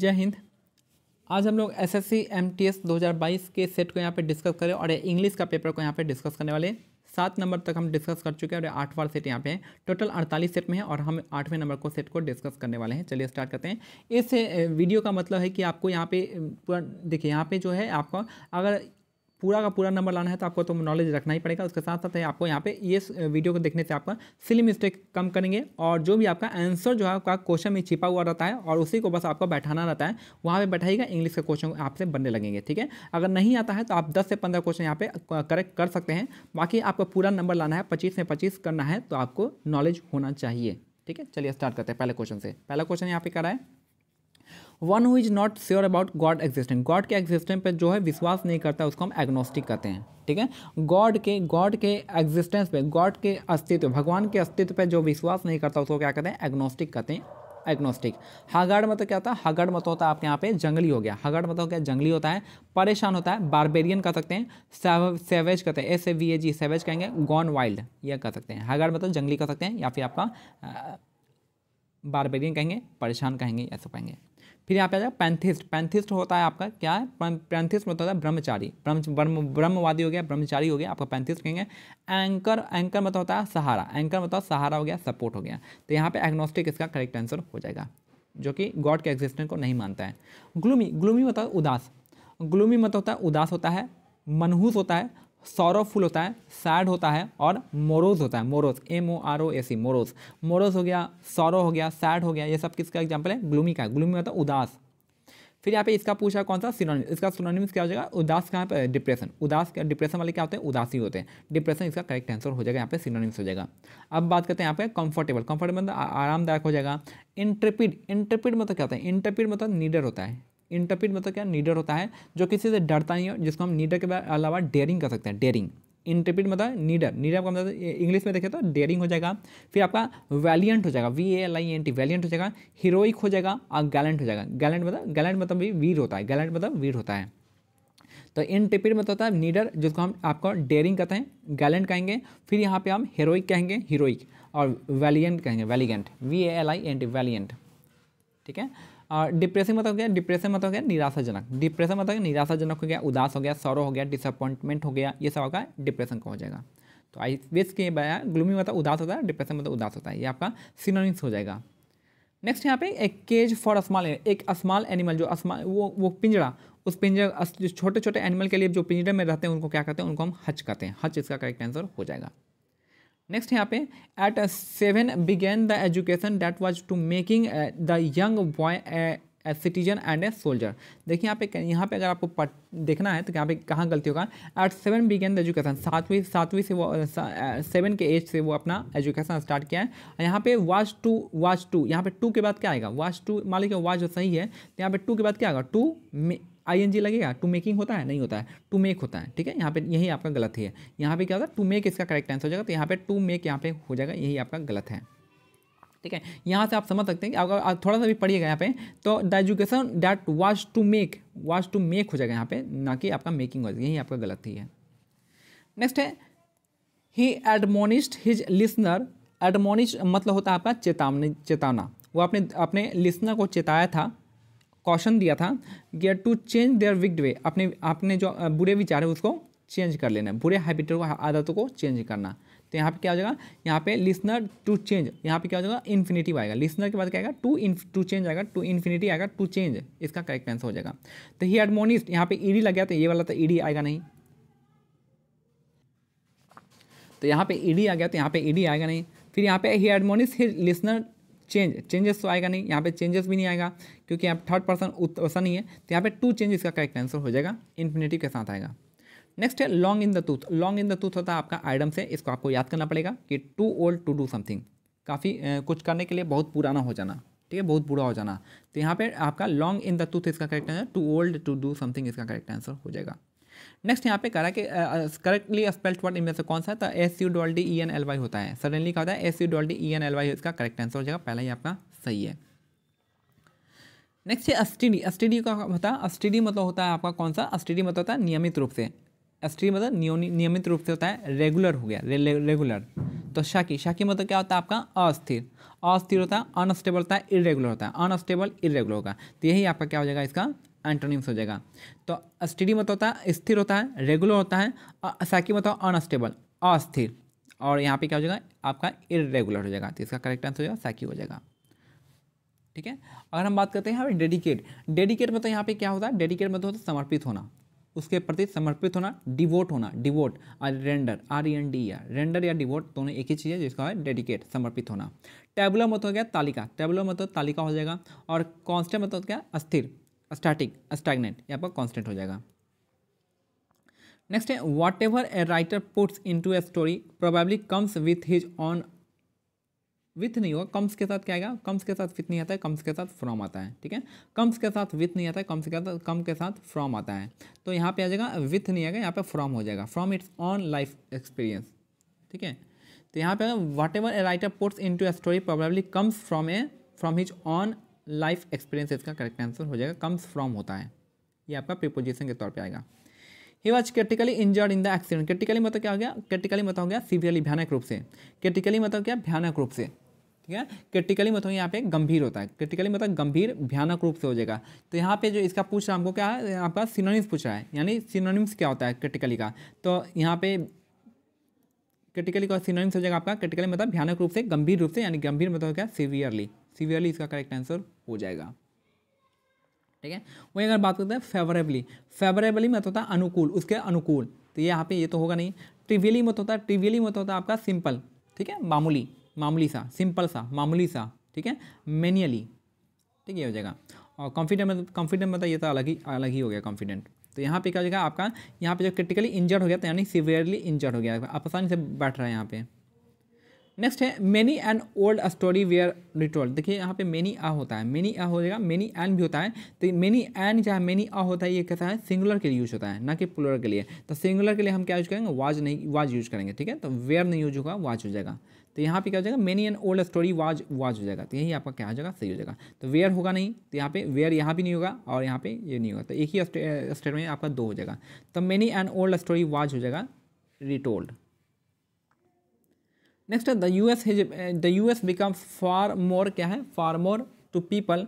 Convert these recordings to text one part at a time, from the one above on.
जय हिंद आज हम लोग S S C M T S दो हज़ार बाईस के सेट को यहाँ पे डिस्कस करें और इंग्लिश का पेपर को यहाँ पे डिस्कस करने वाले सात नंबर तक हम डिस्कस कर चुके हैं और आठ बार सेट यहाँ पे है टोटल अड़तालीस सेट में है और हम आठवें नंबर को सेट को डिस्कस करने वाले हैं चलिए स्टार्ट करते हैं इस वीडियो का मतलब है कि आपको यहाँ पे पूरा देखिए यहाँ पे जो है आपको अगर पूरा का पूरा नंबर लाना है तो आपको तो नॉलेज रखना ही पड़ेगा उसके साथ साथ आपको यहाँ पे ये वीडियो को देखने से आपका सिली मिस्टेक कम करेंगे और जो भी आपका आंसर जो है आपका क्वेश्चन में छिपा हुआ रहता है और उसी को बस आपको बैठाना रहता है वहाँ पर बैठाइएगा इंग्लिश का क्वेश्चन आपसे बनने लगेंगे ठीक है अगर नहीं आता है तो आप दस से पंद्रह क्वेश्चन यहाँ पे करेक्ट कर सकते हैं बाकी आपका पूरा नंबर लाना है पच्चीस में पच्चीस करना है तो आपको नॉलेज होना चाहिए ठीक है चलिए स्टार्ट करते हैं पहले क्वेश्चन से पहला क्वेश्चन यहाँ पे करा है one who is not sure about god existent god के एग्जिस्टेंस पर जो है विश्वास नहीं करता उसको हम एग्नोस्टिक कहते हैं ठीक है गॉड के गॉड के एग्जिस्टेंस पे गॉड के अस्तित्व भगवान के अस्तित्व पे जो विश्वास नहीं करता उसको क्या कहते हैं एग्नोस्टिक कहते हैं एग्नोस्टिक हागाड़ मतलब क्या होता है हगड़ मतलब होता है आपके यहाँ पे जंगली हो गया हगड़ मतलब क्या जंगली होता है परेशान होता है बारबेरियन कह सकते हैं सेवेज कहते हैं S A V A G savage कहेंगे गॉन वाइल्ड यह कह सकते हैं हागाड़ मतलब जंगली कह सकते हैं या फिर आपका बारबेरियन कहेंगे परेशान कहेंगे ऐसा कहेंगे फिर यहाँ पे आ जाएगा पैंथिस्ट पैंथिस्ट होता है आपका क्या है पैंथिस्ट मतलब होता है ब्रह्मचारी ब्रह्म ब्रह्म ब्रह्मवादी हो गया ब्रह्मचारी हो गया आपका पैंथिस्ट कहेंगे एंकर एंकर मतलब होता है सहारा एंकर मतलब सहारा हो गया सपोर्ट हो गया तो यहाँ पे एग्नोस्टिक इसका करेक्ट आंसर हो जाएगा जो कि गॉड के एग्जिस्टेंस को नहीं मानता है ग्लूमी ग्लूमी मतलब उदास ग्लूमी मतलब होता है उदास होता है मनहूस होता है सौरवफुल होता है सैड होता है और मोरोज होता है morose M O R O A C morose morose हो गया सौरव हो गया सैड हो गया ये सब किसका एग्जाम्पल है ग्लूमी का ग्लूमी होता है मतलब उदास फिर यहाँ पे इसका पूछा कौन सा सिनोनिम इसका सिनोनिम्स क्या हो जाएगा उदास कहाँ पर डिप्रेशन उदास क्या डिप्रेशन वाले क्या होते हैं उदासी होते हैं डिप्रेशन इसका करेक्ट आंसर हो जाएगा यहाँ पे सिनोनिम्स हो जाएगा अब बात करते हैं यहाँ पे कंफर्टेबल कंफर्टेबल मतलब आरामदायक हो जाएगा इंटरपिड इंटरपिड मतलब क्या होता है इंटरपिड मतलब नीडर होता है इंटरप्रिट मतलब क्या नीडर होता है जो किसी से डरता नहीं हो जिसको हम नीडर के अलावा डेयरिंग कर सकते हैं डेयरिंग इंटरप्रिट मतलब नीडर नीडर का मतलब इंग्लिश में देखे तो डेयरिंग हो जाएगा फिर आपका वैलियंट हो जाएगा V A L I N T valiant हो जाएगा हीरोइक हो जाएगा और गैलेंट हो जाएगा गैलेंट मतलब गैलेंट मतलब भी वीर होता है गैलेंट मतलब वीर होता है तो इंटरप्रिट मतलब होता है नीडर जिसको हम आपको डेयरिंग कहते हैं गैलेंट कहेंगे फिर यहाँ पर हम हीरोइक कहेंगे हीरोइक और वैलियंट कहेंगे valiant V A L I N T valiant ठीक है और डिप्रेसिंग मतलब क्या डिप्रेशन मतलब क्या निराशाजनक डिप्रेशन मतलब निराशाजनक हो गया उदास हो गया सौरव हो गया डिसअपॉइंटमेंट हो गया ये सब आपका डिप्रेशन का हो जाएगा तो आई वेस के बया ग्लूमी मतलब उदास होता है डिप्रेशन मतलब उदास होता है ये आपका सिनोनिक्स हो जाएगा नेक्स्ट यहाँ पे एक केज फॉर स्मॉल एक स्मॉल एनिमल जो स्मॉल वो वो पिंजरा उस पिंजरा छोटे छोटे एनिमल के लिए जो पिंजरे में रहते हैं उनको क्या कहते हैं उनको हम हच कहते हैं हच इसका करेक्ट आंसर हो जाएगा नेक्स्ट यहाँ पे at seven began the education that was to making the young boy a citizen and a soldier देखिए यहाँ पे यहाँ पे अगर आपको देखना है तो यहाँ पे कहाँ गलती होगा at seven began the education सातवीं सातवीं से वो uh, सेवन uh, के एज से वो अपना एजुकेशन स्टार्ट किया है यहाँ पे वाच टू वाच टू यहाँ पे टू के बाद क्या आएगा वाच टू मान लीजिए वाच जो सही है तो यहाँ पे टू के बाद क्या आएगा टू आई लगेगा टू मेकिंग होता है नहीं होता है टू मेक होता है ठीक है यहाँ पे यही आपका गलत है यहाँ पे क्या होता है टू मेक इसका करेक्ट आंसर हो जाएगा तो यहाँ पे टू मेक यहाँ पे हो जाएगा यही आपका गलत है ठीक है यहाँ से आप समझ सकते हैं कि अगर थोड़ा सा भी पढ़िएगा यहाँ पे तो the education that was to make was to make हो जाएगा यहाँ पे ना कि आपका मेकिंग हो जाएगा यही आपका गलत ही है नेक्स्ट है ही एडमोनिस्ट हिज लिसनर एडमोनिस्ट मतलब होता है आपका चेतावनी चेतावना वो अपने अपने लिसनर को चेताया था कौशन दिया था gear to change their wicked way अपने अपने जो बुरे विचार है उसको चेंज कर लेना बुरे हैबिटर को आदतों को चेंज करना तो यहाँ पे क्या हो जाएगा यहाँ पे लिसनर टू चेंज यहाँ पे क्या हो जाएगा इन्फिनिटिव आएगा लिसनर के बाद क्या आएगा टू टू चेंज आएगा टू इन्फिनिटी आएगा टू चेंज इसका करेक्ट आंसर हो जाएगा तो ही एडमोनिस्ट यहाँ पे ईडी लग गया तो ये वाला तो ईडी आएगा नहीं तो यहाँ पे ईडी आ गया तो यहाँ पे ईडी आएगा नहीं फिर यहाँ पे he admonished he listener change changes तो आएगा नहीं यहाँ पे चेंजेस भी नहीं आएगा क्योंकि यहाँ थर्ड पर्सन ऐसा नहीं है तो यहाँ पे टू चेंज इसका करेक्ट आंसर हो जाएगा इन्फिनेटिव के साथ आएगा नेक्स्ट है long in the tooth long in the tooth होता है आपका आइडम से इसको आपको याद करना पड़ेगा कि too old to do something काफ़ी कुछ करने के लिए बहुत पुराना हो जाना ठीक है बहुत बुरा हो जाना तो यहाँ पर आपका लॉन्ग इन द टूथ इसका correct answer too old to do something इसका करेक्ट आंसर हो जाएगा नेक्स्ट यहाँ पे कह रहा है कि करेक्टली स्पेल्ड वर्ड इनमें से कौन सा है तो S U D D E N L Y होता है सडनली क्या होता है S U D D E N L Y इसका करेक्ट आंसर हो जाएगा पहला ही आपका सही है नेक्स्ट है अस्टीडी अस्टीडी का होता है अस्टीडी मतलब होता है आपका कौन सा अस्टीडी मतलब होता है नियमित रूप से अस्टीडी मतलब नियमित रूप से होता है रेगुलर हो गया रेगुलर तो शाकी शाकी मतलब क्या होता है आपका अस्थिर अस्थिर होता है अनस्टेबल होता है इरेगुलर होता है अनस्टेबल इरेगुलर होगा तो यही आपका क्या हो जाएगा इसका एंटोनिम्स हो जाएगा तो स्टेडी मतलब होता है स्थिर होता है रेगुलर होता है और साइकिल मतलब अनस्टेबल अस्थिर और यहाँ पे क्या हो जाएगा आपका इरेगुलर हो जाएगा तो इसका करेक्ट आंसर हो जाएगा साकी हो जाएगा ठीक है अगर हम बात करते हैं यहाँ डेडिकेट डेडिकेट मतलब यहाँ पे क्या होता है डेडिकेट मतलब होता है समर्पित होना उसके प्रति समर्पित होना डिवोट होना devote or render R N D या रेंडर या डिवोट दोनों एक ही चीज़ है जिसका है डेडिकेट समर्पित होना टेबुलर मतलब हो गया तालिका टेबुलर मत मतलब तालिका हो जाएगा और कॉन्स्टेंट मतलब हो गया अस्थिर स्टैटिक स्टैगनेंट यहाँ पर कॉन्स्टेंट हो जाएगा नेक्स्ट है whatever a writer puts into a story probably comes with his own with नहीं होगा कम्स के साथ क्या आएगा कम्स के साथ विथ नहीं आता है कम्स के साथ फ्रॉम आता है ठीक है कम्स के साथ विथ नहीं आता है कम्स के साथ कम के साथ फ्रॉम आता है तो यहाँ पे आ जाएगा विथ नहीं आएगा यहाँ पे फ्रॉम हो जाएगा from its own life experience ठीक है तो यहाँ पे आएगा whatever a writer puts into a story probably comes from a from his own life experience इसका करेक्ट आंसर हो जाएगा कम्स फ्रॉम होता है ये आपका प्रिपोजिशन के तौर पे आएगा he was critically injured in the accident critically मतलब क्या हो गया क्रिटिकली मतलब हो गया सीवियरली भयानक रूप से क्रिटिकली मतलब क्या भयानक रूप से ठीक है क्रिटिकली मतलब यहाँ पे गंभीर होता है क्रिटिकली मतलब गंभीर भयानक रूप से हो जाएगा तो यहाँ पे जो इसका पूछ रहा है हमको क्या है आपका सिनोनिम्स पूछ रहा है यानी सिनोनिम्स क्या होता है क्रिटिकली का तो यहाँ पे क्रिटिकली का सिनोनिम्स हो जाएगा आपका क्रिटिकली मतलब भयानक रूप से गंभीर रूप से यानी गंभीर मतलब हो गया सीवियरली सीवियरली इसका करेक्ट आंसर हो जाएगा ठीक है वही अगर बात करते हैं फेवरेबली फेवरेबली मतलब होता अनुकूल उसके अनुकूल तो ये यहाँ पे ये तो होगा नहीं ट्रिवियली मत होता ट्रिवियली मत होता आपका सिंपल ठीक है मामूली मामूली सा सिंपल सा मामूली सा ठीक है मेनियली ठीक है हो जाएगा और कॉन्फिडेंट मतलब कॉन्फिडेंट मतलब ये तो अलग ही अलग ही हो गया कॉन्फिडेंट तो यहाँ पे क्या हो जाएगा आपका यहाँ पे जो क्रिटिकली इंजर्ड हो गया था तो यानी सिवियरली इंजर्ड हो गया आप आसानी से बैठ रहा है यहाँ पे नेक्स्ट है many and old story were retold देखिए यहाँ पे मेनी आ होता है मेनी आ हो जाएगा मेनी एन भी होता है तो मेनी एन जहाँ मेनी आ होता है ये कैसा है सिंगुलर के लिए यूज होता है ना कि पुलर के लिए तो सिंगुलर के लिए हम क्या यूज करेंगे वाज नहीं वाज यूज करेंगे ठीक है तो वेयर नहीं यूज होगा वाज हो जाएगा तो यहाँ पे क्या हो जाएगा many an old story was was हो जाएगा तो यही आपका क्या हो जाएगा सही हो जाएगा तो वेयर होगा नहीं तो यहाँ पे वेयर यहाँ भी नहीं होगा और यहाँ पे ये नहीं होगा तो एक ही स्टेट में आपका दो हो जाएगा तो many an old story was हो जाएगा रिटोल्ड नेक्स्ट है the U S the U S become far more क्या है far more to people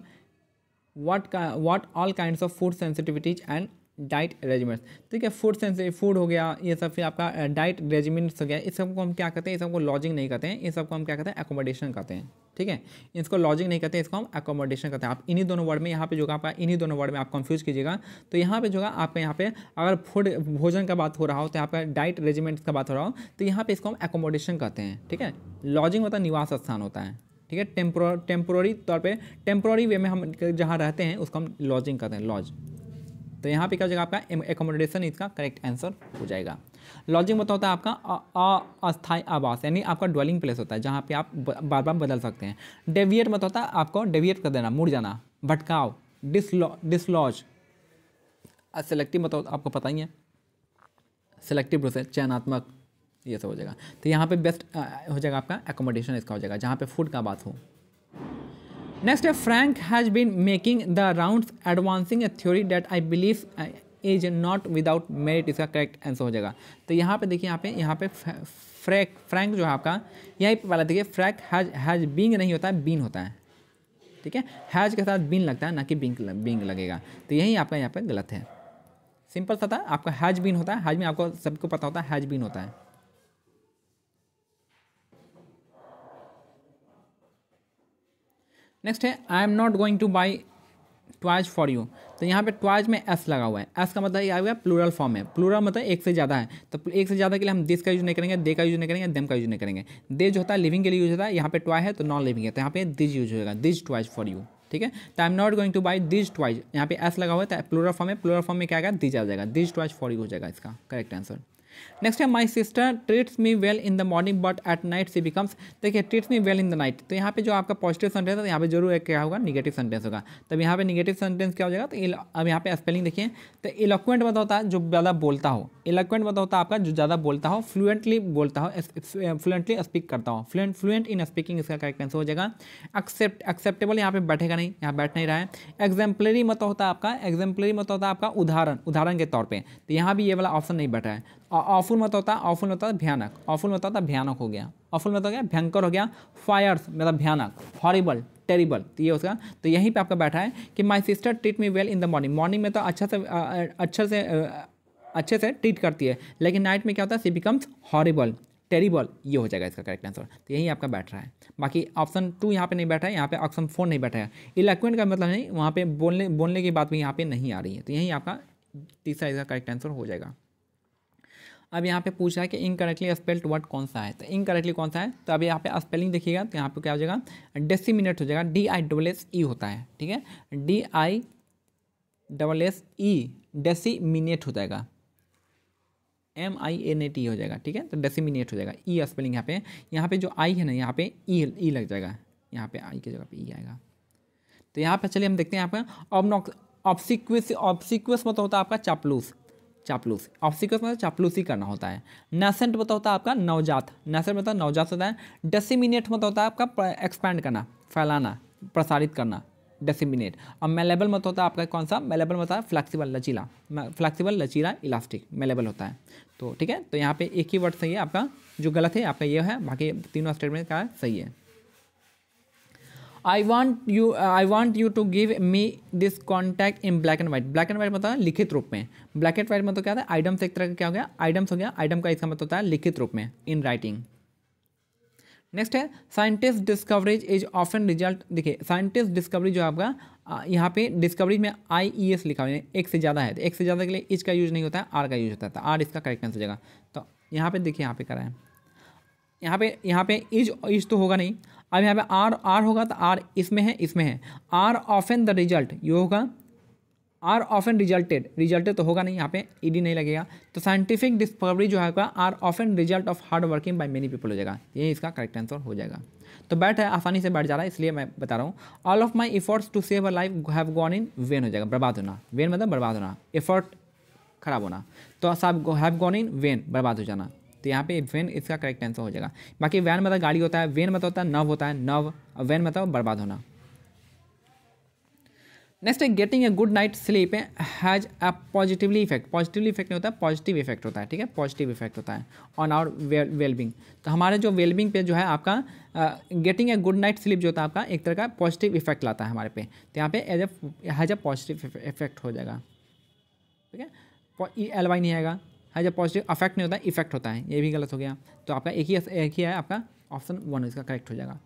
what का what all kind of food sensitivities and diet regiments ठीक है फूड सेंस फूड हो गया ये सब फिर आपका डाइट रेजिमेंट्स हो गया इस सबको हम क्या कहते हैं इस सबको लॉजिंग नहीं कहते हैं इन सबको हम क्या कहते हैं एकोमोडेशन कहते हैं ठीक है इसको लॉजिंग नहीं कहते इसको हम एकोमोडेशन कहते हैं आप इन्हीं दोनों वर्ड में यहाँ पे जो है आपका इन्हीं दोनों वर्ड में आप कंफ्यूज कीजिएगा तो यहाँ पे जो है आपका यहाँ पे अगर फूड भोजन का बात हो रहा हो तो यहाँ पे डाइट रेजिमेंट का बात हो रहा हो तो यहाँ पे इसको हम एकोमोडेशन कहते हैं ठीक है लॉजिंग होता है निवास स्थान होता है ठीक है टेम्प्रो टेम्प्रोरी तौर पर टेम्प्रोरी वे में हम जहाँ रहते हैं उसको हम लॉजिंग कहते हैं लॉज तो यहाँ पे क्या हो जाएगा आपका एकोमोडेशन इसका करेक्ट आंसर हो जाएगा लॉजिंग मतलब तो होता है आपका अस्थायी आवास यानी आपका ड्वेलिंग प्लेस होता है जहाँ पे आप बार बार बदल सकते हैं डेविएट मतलब होता है आपको डेविएट कर देना मुड़ जाना भटकाव डिसलॉज सेलेक्टिव मतलब आपको पता ही है सेलेक्टिव प्रोसेस चयनात्मक ये सब हो जाएगा तो यहाँ पे बेस्ट हो जाएगा आपका एकोमोडेशन इसका हो जाएगा जहाँ पे फूड का बात हो नेक्स्ट है Frank has been making the round advancing a theory that I believe is not without merit इसका करेक्ट आंसर हो जाएगा तो यहाँ पे देखिए यहाँ पे यहाँ पे फ्रैक फ्रैंक जो है आपका यही पे वाला देखिए फ्रैक हैज हैज बींग नहीं होता है बीन होता है ठीक है हैज के साथ बीन लगता है ना कि बिंग बिंग लगेगा तो यही आपका यहाँ पे गलत है सिंपल सा था आपका हैज बीन होता है हैज में आपको सबको पता होता है हैज बीन होता है नेक्स्ट है I am not going to buy toys for you तो यहाँ पे ट्वाइज में एस लगा हुआ है एस का मतलब ये आ गया प्लूरल फॉर्म है प्लूरल मतलब एक से ज़्यादा है तो एक से ज़्यादा के लिए हम दिस का यूज़ नहीं करेंगे दे का यूज़ नहीं करेंगे देम का यूज़ नहीं करेंगे दे जो होता है लिविंग के लिए यूज़ होता है यहाँ पे ट्वाइ है तो नॉन लिविंग है तो यहाँ पे दिज यूज होगा दिज ट्वाइज फॉर यू ठीक है तो I am not going to buy these toys यहाँ पे एस लगा हुआ है तो प्लूरल फॉर्म है प्लूरल फॉर्म में क्या आएगा दिज आ जाएगा दिज ट्वाइज फॉर यू हो जाएगा इसका करेक्ट आंसर नेक्स्ट है my sister treats me well in the morning but at night she becomes देखिए treats me well in the night तो यहाँ पे जो आपका पॉजिटिव सेंटेंस है तो यहाँ पे जरूर क्या होगा निगेटिव सेंटेंस होगा तब यहाँ पे निगेटिव सेंटेंस क्या हो जाएगा तो अब यहाँ पे स्पेलिंग देखिए तो इलोक्वेंट मतलब होता है जो ज़्यादा बोलता हो इलोक्वेंट मतलब होता है आपका जो ज़्यादा बोलता हो फ्लुएंटली बोलता हो फ्लुएंटली स्पीक uh, करता हो फ्लुएंट फ्लुएंट इन स्पीकिंग इसका करेक्ट आंसर हो जाएगा एक्सेप्ट एक्सेप्टेबल यहाँ पे बैठेगा नहीं यहाँ बैठ नहीं रहा है एग्जाम्पलरी मतलब होता है आपका एग्जाम्पलरी मतलब होता है आपका उदाहरण उदाहरण के तौर पर तो यहाँ भी ये वाला ऑप्शन नहीं बैठा है ऑफुल मत होता ऑफुल होता था भयानक ऑफुल मत होता भयानक हो गया ऑफुल मतलब हो गया भयंकर हो गया फायर्स मतलब भयानक हॉरिबल टेरिबल तो ये उसका तो यहीं पे आपका बैठा है कि my sister treat me well in the morning morning में तो अच्छा से अच्छा अच्छे से अच्छे से ट्रीट करती है लेकिन नाइट में क्या होता है सी बिकम्स हॉरिबल टेरिबल ये हो जाएगा इसका करेक्ट आंसर तो यही आपका बैठ रहा है बाकी ऑप्शन टू यहाँ पे नहीं बैठा है यहाँ पे ऑप्शन फोर नहीं बैठा है इलेक्वेंट का मतलब नहीं वहाँ पे बोलने बोलने की बात भी यहाँ पे नहीं आ रही है तो यही आपका तीसरा इसका करेक्ट आंसर हो जाएगा अब यहाँ पे पूछ रहा है कि इनकरेक्टली स्पेल्ड वर्ड कौन सा है तो इनकरेक्टली कौन सा है तो अब यहाँ पे स्पेलिंग देखिएगा तो यहाँ पे क्या हो जाएगा डेसीमिनेट हो जाएगा D I double S E होता है ठीक है D I double S E disseminate हो जाएगा M I N A T हो जाएगा ठीक है तो डेसीमिनेट हो जाएगा ई e स्पेलिंग यहाँ पे यहाँ पे जो आई है ना यहाँ पे ई e, ई e लग जाएगा यहाँ पे आई की जगह पे ई आएगा तो यहाँ पे चलिए हम देखते हैं यहाँ पे ऑबनॉक्स ऑब्सिक्वस मतलब होता है आपका चापलूस चापलूसी ऑप्सिकस मतलब चापलूसी करना होता है नेसेंट मतलब तो होता है आपका नवजात नेसेंट मतलब तो नवजात होता है डेसिमिनेट मतलब तो होता है आपका एक्सपैंड करना फैलाना प्रसारित करना डेसिमिनेट और मेलेबल मतलब होता है आपका कौन सा मेलेबल मतलब फ्लैक्सीबल लचीला फ्लैक्सीबल लचीला इलास्टिक मेलेबल होता है तो ठीक है तो यहाँ पे एक ही वर्ड सही है आपका जो गलत है आपका ये है बाकी तीनों स्टेटमेंट का सही है I want you I want you to give me this contact in black and white black and white मतलब लिखित रूप में ब्लैक एंड व्हाइट मतलब क्या था आइडम्स एक तरह का क्या हो गया आइडम्स हो गया आइडम का इसका मतलब होता है लिखित रूप में इन राइटिंग नेक्स्ट है scientist discoveries is often result देखिए साइंटिस्ट डिस्कवरी जो आपका यहाँ पे डिस्कवरीज में आई ई एस लिखा हुआ है एक से ज़्यादा है तो एक से ज़्यादा के लिए इज का यूज नहीं होता है आर का यूज होता है आर तो इसका करेक्ट आंसर जगह तो यहाँ पे देखिए यहाँ पे करा है यहाँ पे यहाँ पे इज इज तो होगा नहीं अब यहाँ पे आर आर होगा तो आर इसमें है इसमें है are often the result ये होगा are often resulted resulted तो होगा नहीं यहाँ पे ईडी नहीं लगेगा तो साइंटिफिक डिस्कवरी जो है are often result of hard working by many people हो जाएगा यही इसका करेक्ट आंसर हो जाएगा तो बैठ है आसानी से बैठ जा रहा है इसलिए मैं बता रहा हूँ all of my efforts to save a life have gone in vain हो जाएगा बर्बाद होना वेन मतलब बर्बाद होना एफर्ट खराब होना तो सब हैव गॉन इन वेन बर्बाद हो जाना तो यहाँ पे वेन इसका करेक्ट आंसर हो जाएगा बाकी वैन मतलब गाड़ी होता है वेन मतलब होता है नव होता है नव वैन मतलब बर्बाद होना नेक्स्ट है getting a good night sleep has a positively effect positively effect नहीं होता है पॉजिटिव इफेक्ट होता है ठीक है पॉजिटिव इफेक्ट होता है ऑन आवर वेलबिंग तो हमारे जो वेलबिंग पे जो है आपका getting a good night sleep जो होता है आपका एक तरह का पॉजिटिव इफेक्ट लाता है हमारे पे तो यहाँ पे as a has a positive effect हो जाएगा ठीक है एलवाई नहीं आएगा है जब पॉजिटिव अफेक्ट नहीं होता है इफेक्ट होता है ये भी गलत हो गया तो आपका एक ही एक ही है आपका ऑप्शन वन इसका करेक्ट हो जाएगा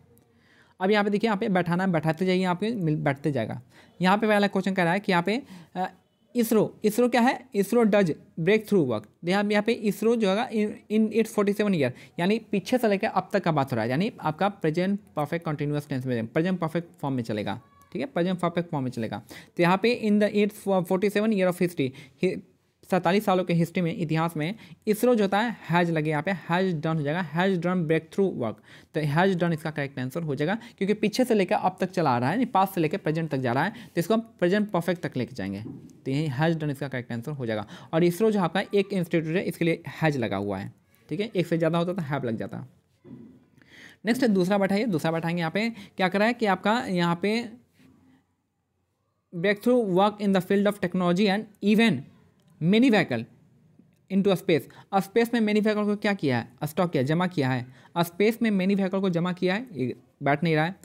अब यहाँ पे देखिए यहाँ पे बैठाना बैठाते जाइए यहाँ पे बैठते जाएगा यहाँ पे पहला क्वेश्चन कह रहा है कि यहाँ पे इसरो इसरो क्या है ISRO does breakthrough work यहाँ यहाँ पे इसरो जो है in it's forty seven year यानी पीछे से लेकर अब तक का बात हो रहा है यानी आपका प्रेजेंट परफेक्ट कंटिन्यूस टेंस में प्रेजेंट परफेक्ट फॉर्म में चलेगा ठीक है प्रेजेंट परफेक्ट फॉर्म में चलेगा तो यहाँ पे in the it's forty seven year of history सैंतालीस सालों के हिस्ट्री में इतिहास में इसरो जो होता है हैज लगे यहाँ पे हैज डन हो जाएगा has done breakthrough work तो हैज डन इसका करेक्ट आंसर हो जाएगा क्योंकि पीछे से लेकर अब तक चला आ रहा है यानी पास से लेकर प्रेजेंट तक जा रहा है तो इसको हम प्रेजेंट परफेक्ट तक लेके जाएंगे तो यही हैज डन इसका करेक्ट आंसर हो जाएगा और इसरो जो आपका एक इंस्टीट्यूट है इसके लिए हैज लगा हुआ है ठीक है एक से ज़्यादा होता तो हैव लग जाता नेक्स्ट दूसरा बैठाइए दूसरा बैठाएंगे यहाँ पे क्या करा है कि आपका यहाँ पे breakthrough work in the field of technology and event many vehicle to space space में मेनी व्हीकल को क्या किया है स्टॉक किया जमा किया है स्पेस में मेनी व्हीकल को जमा किया है ये बैठ नहीं रहा है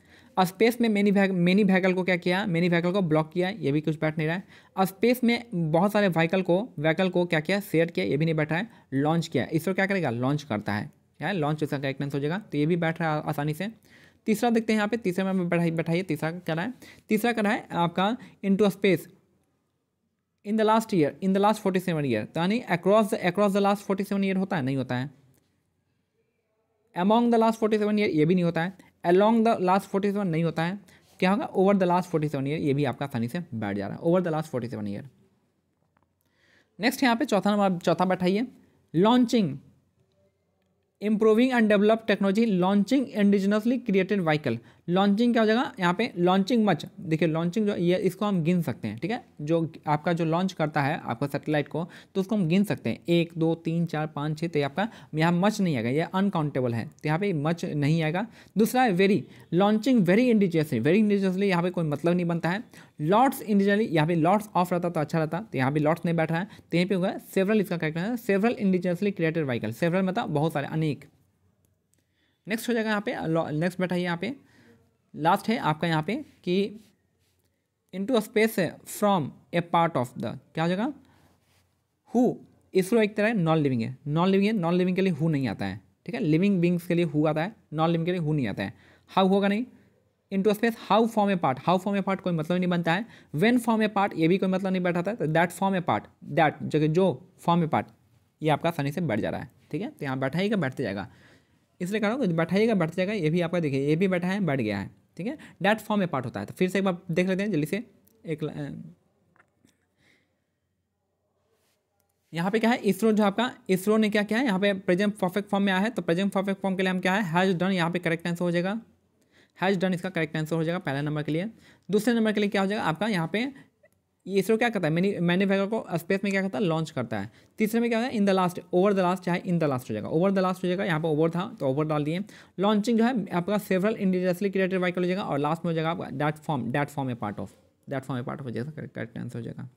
स्पेस में मैनी मेनी व्हीकल को क्या किया मेनी व्हीकल को ब्लॉक किया ये भी कुछ बैठ नहीं रहा है स्पेस में बहुत सारे व्हीकल को व्हीकल को क्या किया शेयर किया ये भी नहीं बैठा है लॉन्च किया इसरो क्या करेगा लॉन्च करता है क्या है लॉन्च इसका करेक्ट आंसर हो जाएगा तो ये भी बैठ रहा है आसानी से तीसरा देखते हैं यहाँ पे तीसरे में बैठाइए तीसरा क्या रहा है तीसरा कह रहा है आपका into space in the last year in the last forty seven year यानी across the across the last forty seven year होता है नहीं होता है among the last forty seven year ये भी नहीं होता है along the last forty seven नहीं होता है क्या होगा over the last forty seven year ये भी आपका आसानी से बैठ जा रहा है over the last forty seven year next यहाँ पे चौथा नंबर चौथा बैठाइए launching improving and develop technology launching indigenously created vehicle launching क्या हो जाएगा यहाँ पे लॉन्चिंग मच देखिए लॉन्चिंग जो ये इसको हम गिन सकते हैं ठीक है जो आपका जो लॉन्च करता है आपका सेटेलाइट को तो उसको हम गिन सकते हैं एक दो तीन चार पाँच छः तो ये आपका यहाँ मच नहीं आएगा ये अनकाउंटेबल है तो यहाँ पे मच नहीं आएगा दूसरा है very launching very indigenously very indigenously यहाँ पर कोई मतलब नहीं बनता है लॉट्स इंडिजियसली यहाँ पे लॉट्स ऑफ रहता तो अच्छा रहता तो यहाँ पर लॉट्स नहीं बैठा है तो यहाँ पर होगा सेवरल इसका करेक्टर है several indigenously created vehicle several मतलब बहुत सारे अनेक नेक्स्ट हो जाएगा यहाँ पे नेक्स्ट बैठा है यहाँ पे लास्ट है आपका यहाँ पे कि इनटू स्पेस है from a part of the क्या हो जाएगा हु इसरो एक तरह नॉन लिविंग है नॉन लिविंग है नॉन लिविंग के लिए हु नहीं आता है ठीक है लिविंग बींग्स के लिए हु आता है नॉन लिविंग के लिए हु नहीं आता है हाउ होगा नहीं into space how form a part how form a part कोई मतलब नहीं बनता है वेन फॉर्म ए पार्ट ये भी कोई मतलब नहीं बैठाता है तो that form a part that जगह जो फॉर्म ए पार्ट ये आपका आसानी से बैठ जा रहा है ठीक है तो यहाँ बैठाइएगा बैठते जाएगा इसलिए कह रहा हूँ बैठाइएगा बैठते जाएगा ये भी आपका देखिए ये भी बैठा है बैठ गया है ठीक है डैट फॉर्म में पार्ट होता है तो फिर से एक बार देख लेते हैं जल्दी से एक यहाँ पे क्या है इसरो जो आपका इसरो ने क्या क्या है यहाँ पे प्रेजेंट परफेक्ट फॉर्म में आया है तो प्रेजेंट परफेक्ट फॉर्म के लिए हम क्या है हैज डन यहाँ पे करेक्ट आंसर हो जाएगा हैज डन इसका करेक्ट आंसर हो जाएगा पहला नंबर के लिए दूसरे नंबर के लिए क्या हो जाएगा आपका यहाँ पे इसरो क्या करता है मैनी मैन्युफैक्चर को स्पेस में क्या करता है लॉन्च करता है तीसरे में क्या होता है in the last over the last चाहे इन द लास्ट हो जाएगा ओवर द लास्ट हो जाएगा यहाँ पर ओवर था तो ओवर डाल दिए लॉन्चिंग जो है आपका सेवरल इंडिजियसली क्रिएटेड वाइकल हो जाएगा और लास्ट में हो जाएगा आपका that form that form a part of that form a part of हो जाएगा करेक्ट आंसर हो जाएगा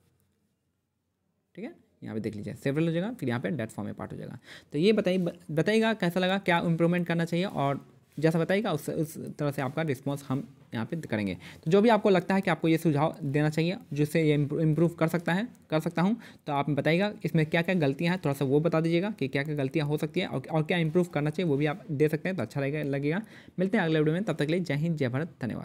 ठीक है यहाँ पे देख लीजिए सेवरल हो जाएगा फिर यहाँ पे डेट फॉर्म में पार्ट हो जाएगा तो ये बताइए बताइएगा कैसा लगा क्या इंप्रूवमेंट करना चाहिए और जैसा बताएगा उस उस तरह से आपका रिस्पॉन्स हम यहाँ पे करेंगे तो जो भी आपको लगता है कि आपको ये सुझाव देना चाहिए जिससे ये इम्प्रूव कर सकता है कर सकता हूँ तो आप बताइएगा इसमें क्या क्या गलतियाँ हैं थोड़ा सा वो बता दीजिएगा कि क्या क्या गलतियाँ हो सकती हैं और, और क्या इम्प्रूव करना चाहिए वो भी आप दे सकते हैं तो अच्छा लगेगा लगेगा मिलते हैं अगले वीडियो में तब तक के लिए जय हिंद जय भारत धन्यवाद